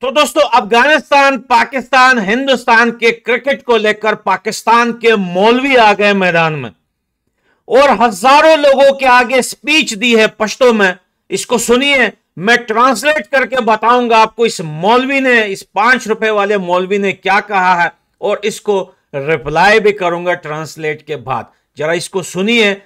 तो दोस्तों अफगानिस्तान पाकिस्तान हिंदुस्तान के क्रिकेट को लेकर पाकिस्तान के मौलवी आ गए मैदान में और हजारों लोगों के आगे स्पीच दी है पश्तो में इसको सुनिए मैं ट्रांसलेट करके बताऊंगा आपको इस मौलवी ने इस पांच रुपए वाले मौलवी ने क्या कहा है और इसको रिप्लाई भी करूंगा ट्रांसलेट के बाद जरा इसको सुनिए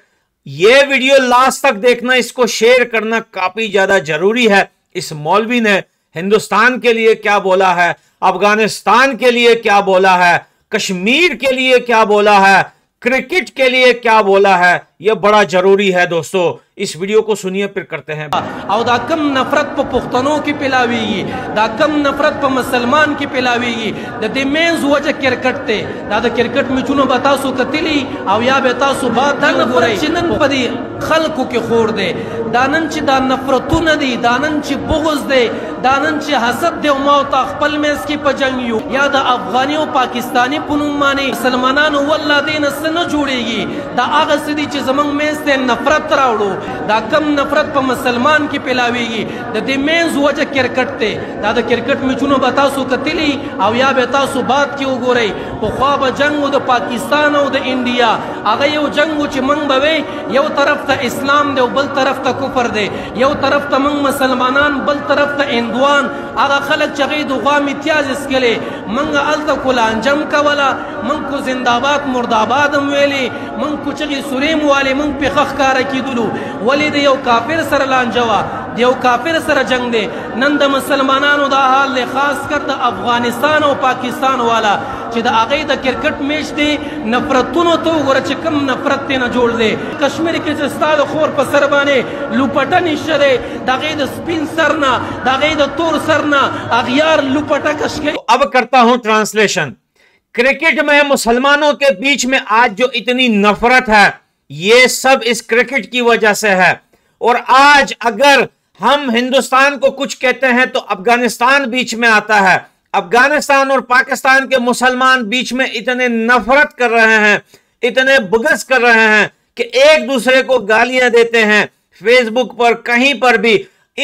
यह वीडियो लास्ट तक देखना इसको शेयर करना काफी ज्यादा जरूरी है इस मौलवी ने हिंदुस्तान के लिए क्या बोला है अफगानिस्तान के लिए क्या बोला है कश्मीर के लिए क्या बोला है क्रिकेट के लिए क्या बोला है ये बड़ा जरूरी है दोस्तों इस वीडियो को सुनिए फिर करते हैं और दा कम नफरत पर पुख्तनों की पिलावेगी दा कम नफरत पर मुसलमान की पिलावेगी द दे मेंस वजह क्रिकेट ते दा द क्रिकेट में चुनो बता सो कतली और या बता सो बात न गोरे चिनन पदी خلقو کې خور دی دانن چې دا نفرتونه دي دانن چې بغض دی دانن چې حسد دی او ما او تا خپل میس کې په جنگ یو یا د افغاني او پاکستاني په نوم باندې مسلمانانو والله دین سره نه جوړیږي دا هغه سدي چې زمنګ مینس ته نفرت راوړو دا کم نفرت په مسلمان کې پیلاویږي د دې مینز وجه کرکټ ته دا د کرکټ میچونو به تاسو کتلې او یا به تاسو بات کې وګورئ په خوا به جنگ د پاکستان او د انډیا هغه یو جنگ چې منګ به یو طرف ته اسلام دی او بل طرف ته کفر دی یو طرف ته منګ مسلمانان بل طرف ته اندوان هغه خلک چې غي د غامي تیاز اسکلې منګ الته کولانجم کوله منګ کو زنده‌باد مرداباد هم ویلي من کوچغي سورې مواله من په خخ کار کیدلو ولې د یو کافر سره لانجوا د یو کافر سره جنگ دی نن د مسلمانانو دا حال له خاص کر د افغانستان او پاکستان والا چې د هغه د کرکټ میچ دی نفرتونو ته وګوره چې کم نفرت ته نه جوړ دی کشمیر کې چې ستاد خور په سر باندې لوپټن شره د هغه د سپین سر نه د هغه د تور سر نه اغیار لوپټه کشګي اب کرتا ہوں ٹرانسلیشن क्रिकेट में मुसलमानों के बीच में आज जो इतनी नफरत है ये सब इस क्रिकेट की वजह से है और आज अगर हम हिंदुस्तान को कुछ कहते हैं तो अफगानिस्तान बीच में आता है अफगानिस्तान और पाकिस्तान के मुसलमान बीच में इतने नफरत कर रहे हैं इतने बुगस कर रहे हैं कि एक दूसरे को गालियां देते हैं फेसबुक पर कहीं पर भी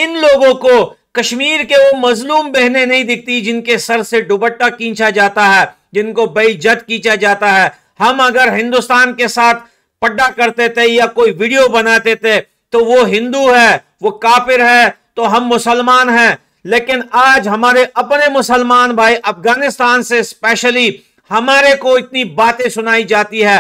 इन लोगों को कश्मीर के वो मजलूम बहने नहीं दिखती जिनके सर से दुबट्टा खींचा जाता है जिनको बेइज्जत खींचा जाता है हम अगर हिंदुस्तान के साथ पड्डा करते थे या कोई वीडियो बनाते थे तो वो हिंदू है वो काफिर है तो हम मुसलमान हैं लेकिन आज हमारे अपने मुसलमान भाई अफगानिस्तान से स्पेशली हमारे को इतनी बातें सुनाई जाती है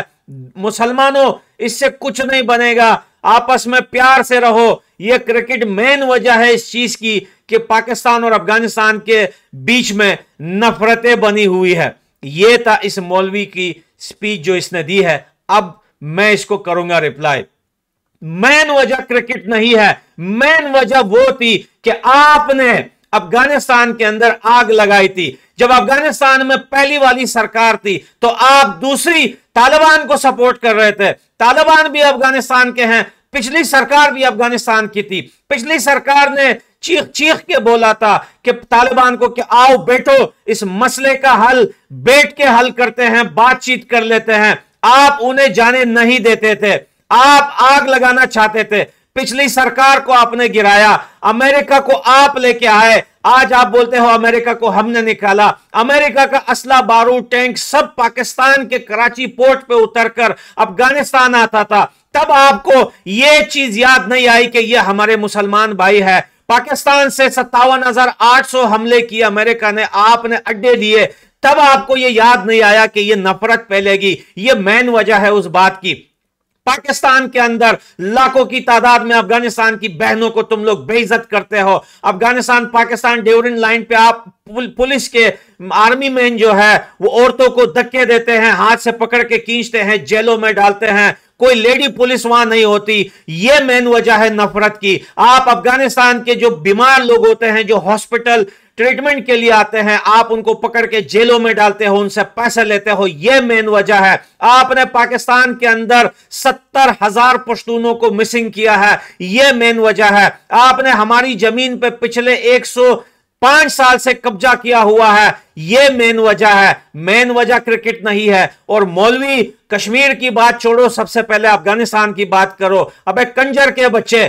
मुसलमानों इससे कुछ नहीं बनेगा आपस में प्यार से रहो ये क्रिकेट मेन वजह है इस चीज की कि पाकिस्तान और अफगानिस्तान के बीच में नफरतें बनी हुई है ये था इस मौलवी की स्पीच जो इसने दी है अब मैं इसको करूंगा रिप्लाई मैन वजह क्रिकेट नहीं है मैन वजह वो थी कि आपने अफगानिस्तान के अंदर आग लगाई थी जब अफगानिस्तान में पहली वाली सरकार थी तो आप दूसरी तालिबान को सपोर्ट कर रहे थे तालिबान भी अफगानिस्तान के हैं पिछली सरकार भी अफगानिस्तान की थी पिछली सरकार ने चीख चीख के बोला था कि तालिबान को कि आओ बैठो इस मसले का हल बैठ के हल करते हैं बातचीत कर लेते हैं आप उन्हें जाने नहीं देते थे आप आग लगाना चाहते थे पिछली सरकार को आपने गिराया अमेरिका को आप लेके आए आज आप बोलते हो अमेरिका को हमने निकाला अमेरिका का असला बारूद टैंक सब पाकिस्तान के कराची पोर्ट पे उतरकर अफगानिस्तान आता था तब आपको यह चीज याद नहीं आई कि यह हमारे मुसलमान भाई है पाकिस्तान से सत्तावन हजार आठ सौ हमले किए अमेरिका ने आपने अड्डे दिए तब आपको यह याद नहीं आया कि यह नफरत फैलेगी यह मेन वजह है उस बात की पाकिस्तान के अंदर लाखों की तादाद में अफगानिस्तान की बहनों को तुम लोग बेइज्जत करते हो अफगानिस्तान पाकिस्तान ड्यूरिंग लाइन पे आप पुलिस के आर्मी मैन जो है वो औरतों को धक्के देते हैं हाथ से पकड़ के खींचते हैं जेलों में डालते हैं कोई लेडी पुलिस वहां नहीं होती ये मेन वजह है नफरत की आप अफगानिस्तान के जो बीमार लोग होते हैं जो हॉस्पिटल ट्रीटमेंट के लिए आते हैं आप उनको पकड़ के जेलों में डालते हो उनसे पैसे लेते हो यह मेन वजह है आपने पाकिस्तान के अंदर सत्तर हजार पश्तूनों को मिसिंग किया है यह मेन वजह है आपने हमारी जमीन पे पिछले एक पांच साल से कब्जा किया हुआ है यह मेन वजह है मेन वजह क्रिकेट नहीं है और मौलवी कश्मीर की बात छोड़ो सबसे पहले अफगानिस्तान की बात करो अब कंजर के बच्चे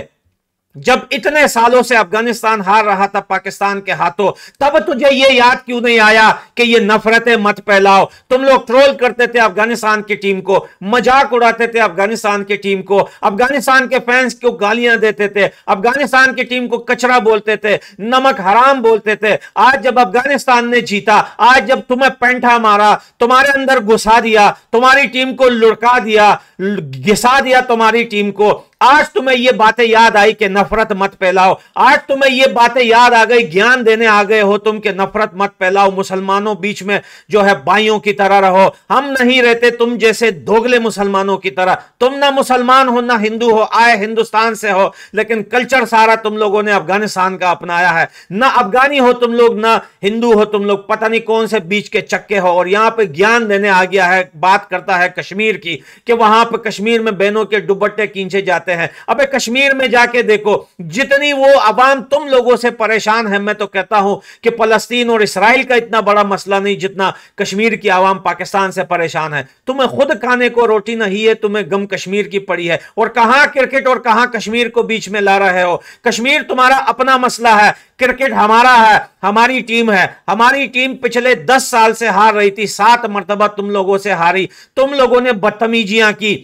जब इतने सालों से अफगानिस्तान हार रहा था पाकिस्तान के हाथों तब तुझे ये याद क्यों नहीं आया कि ये नफरतें मत फैलाओ तुम लोग ट्रोल करते थे अफगानिस्तान की टीम को मजाक उड़ाते थे अफगानिस्तान की टीम को अफगानिस्तान के फैंस को गालियां देते थे अफगानिस्तान की टीम को कचरा बोलते थे नमक हराम बोलते थे आज जब अफगानिस्तान ने जीता आज जब तुम्हें पेंठा मारा तुम्हारे अंदर घुसा दिया तुम्हारी टीम को लुड़का दिया घिसा दिया तुम्हारी टीम को आज तुम्हें ये बातें याद आई कि नफरत मत फैलाओ आज तुम्हें ये बातें याद आ गई ज्ञान देने आ गए हो तुम कि नफरत मत फैलाओ मुसलमानों बीच में जो है बाइयों की तरह रहो हम नहीं रहते तुम जैसे दोगले मुसलमानों की तरह तुम ना मुसलमान हो ना हिंदू हो आए हिंदुस्तान से हो लेकिन कल्चर सारा तुम लोगों ने अफगानिस्तान का अपनाया है ना अफगानी हो तुम लोग ना हिंदू हो तुम लोग पता नहीं कौन से बीच के चक्के हो और यहाँ पे ज्ञान देने आ गया है बात करता है कश्मीर की कि वहां पर कश्मीर में बहनों के दुबट्टे खींचे जाते जाते हैं अबे कश्मीर में जाके देखो जितनी वो अवाम तुम लोगों से परेशान है मैं तो कहता हूं कि फलस्तीन और इसराइल का इतना बड़ा मसला नहीं जितना कश्मीर की आवाम पाकिस्तान से परेशान है तुम्हें खुद खाने को रोटी नहीं है तुम्हें गम कश्मीर की पड़ी है और कहां क्रिकेट और कहां कश्मीर को बीच में ला रहे हो कश्मीर तुम्हारा अपना मसला है क्रिकेट हमारा है हमारी टीम है हमारी टीम पिछले दस साल से हार रही थी सात मरतबा तुम लोगों से हारी तुम लोगों ने बदतमीजियां की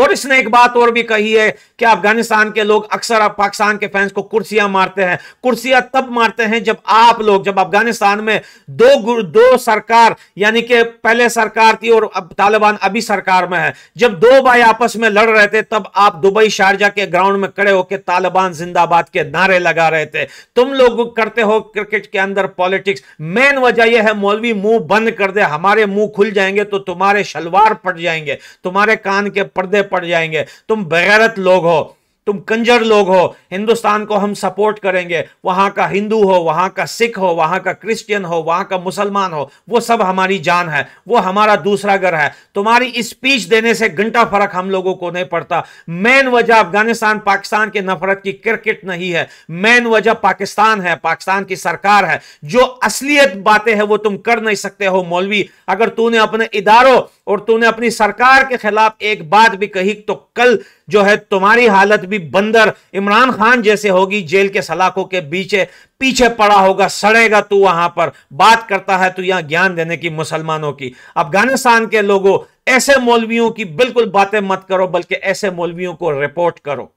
और इसने एक बात और भी कही है कि अफगानिस्तान के लोग अक्सर पाकिस्तान के फैंस को कुर्सियां मारते हैं कुर्सियां तब मारते हैं जब आप लोग जब अफगानिस्तान में दो दो सरकार यानी कि पहले सरकार थी और अब तालिबान अभी सरकार में है जब दो भाई आपस में लड़ रहे थे तब आप दुबई शारजा के ग्राउंड में खड़े होकर तालिबान जिंदाबाद के नारे लगा रहे थे तुम लोग करते हो क्रिकेट के अंदर पॉलिटिक्स मेन वजह यह है मौलवी मुंह बंद कर दे हमारे मुंह खुल जाएंगे तो तुम्हारे शलवार पट जाएंगे तुम्हारे कान के पर्दे पड़ जाएंगे तुम बगैरत लोग हो तुम कंजर लोग हो हिंदुस्तान को हम सपोर्ट करेंगे वहां का हिंदू हो वहां का सिख हो वहां का क्रिश्चियन हो वहां का मुसलमान हो वो सब हमारी जान है वो हमारा दूसरा घर है तुम्हारी स्पीच देने से घंटा फर्क हम लोगों को नहीं पड़ता मेन वजह अफगानिस्तान पाकिस्तान के नफरत की क्रिकेट नहीं है मेन वजह पाकिस्तान है पाकिस्तान की सरकार है जो असलियत बातें हैं वो तुम कर नहीं सकते हो मौलवी अगर तूने अपने इदारों और तूने अपनी सरकार के खिलाफ एक बात भी कही तो कल जो है तुम्हारी हालत भी बंदर इमरान खान जैसे होगी जेल के सलाखों के पीछे पीछे पड़ा होगा सड़ेगा तू वहां पर बात करता है तू यहां ज्ञान देने की मुसलमानों की अफगानिस्तान के लोगों ऐसे मौलवियों की बिल्कुल बातें मत करो बल्कि ऐसे मौलवियों को रिपोर्ट करो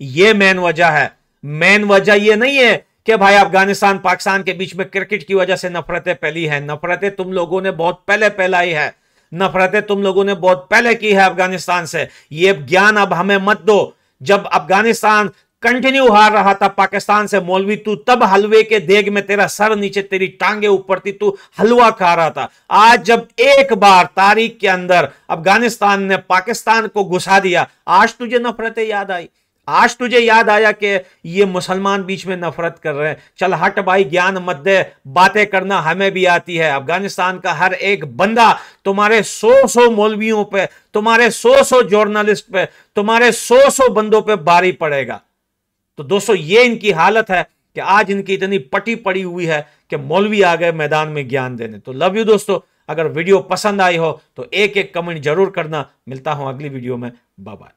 ये मेन वजह है मेन वजह यह नहीं है कि भाई अफगानिस्तान पाकिस्तान के बीच में क्रिकेट की वजह से नफरतें फैली हैं नफरतें तुम लोगों ने बहुत पहले फैलाई है नफरतें तुम लोगों ने बहुत पहले की है अफगानिस्तान से ये ज्ञान अब हमें मत दो जब अफगानिस्तान कंटिन्यू हार रहा था पाकिस्तान से मौलवी तू तब हलवे के देग में तेरा सर नीचे तेरी टांगे ऊपर थी तू हलवा खा रहा था आज जब एक बार तारीख के अंदर अफगानिस्तान ने पाकिस्तान को घुसा दिया आज तुझे नफरतें याद आई आज तुझे याद आया कि ये मुसलमान बीच में नफरत कर रहे हैं चल हट भाई ज्ञान मत दे बातें करना हमें भी आती है अफगानिस्तान का हर एक बंदा तुम्हारे सौ सौ मौलवियों पे तुम्हारे सौ सौ जर्नलिस्ट पे तुम्हारे सौ सौ बंदों पे बारी पड़ेगा तो दोस्तों ये इनकी हालत है कि आज इनकी इतनी पटी पड़ी हुई है कि मौलवी आ गए मैदान में ज्ञान देने तो लव यू दोस्तों अगर वीडियो पसंद आई हो तो एक एक कमेंट जरूर करना मिलता हूं अगली वीडियो में बाय